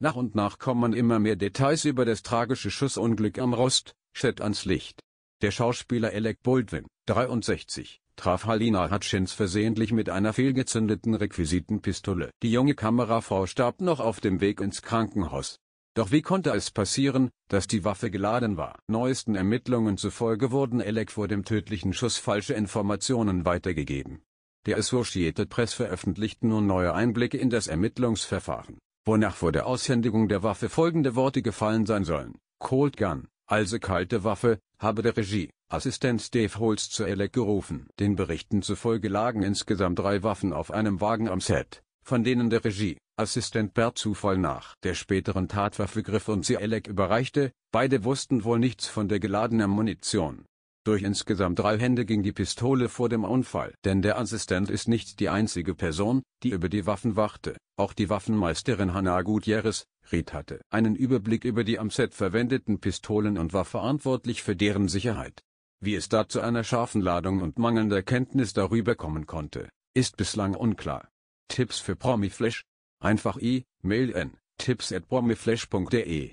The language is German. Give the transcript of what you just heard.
Nach und nach kommen immer mehr Details über das tragische Schussunglück am Rost, Chat ans Licht. Der Schauspieler Alec Baldwin, 63, traf Halina Hutchins versehentlich mit einer fehlgezündeten Requisitenpistole. Die junge Kamerafrau starb noch auf dem Weg ins Krankenhaus. Doch wie konnte es passieren, dass die Waffe geladen war? Neuesten Ermittlungen zufolge wurden Alec vor dem tödlichen Schuss falsche Informationen weitergegeben. Der Associated Press veröffentlichten nun neue Einblicke in das Ermittlungsverfahren wonach vor der Aushändigung der Waffe folgende Worte gefallen sein sollen. Cold Gun, also kalte Waffe, habe der Regie, Assistent Dave Holz zu Elec gerufen. Den Berichten zufolge lagen insgesamt drei Waffen auf einem Wagen am Set, von denen der Regie, Assistent per Zufall nach der späteren Tatwaffe griff und sie Elec überreichte, beide wussten wohl nichts von der geladenen Munition durch insgesamt drei Hände ging die Pistole vor dem Unfall. Denn der Assistent ist nicht die einzige Person, die über die Waffen wachte. Auch die Waffenmeisterin Hannah Gutierrez, Reed hatte einen Überblick über die am Set verwendeten Pistolen und war verantwortlich für deren Sicherheit. Wie es da zu einer scharfen Ladung und mangelnder Kenntnis darüber kommen konnte, ist bislang unklar. Tipps für Promiflash? Einfach i, mail n, at promiflash.de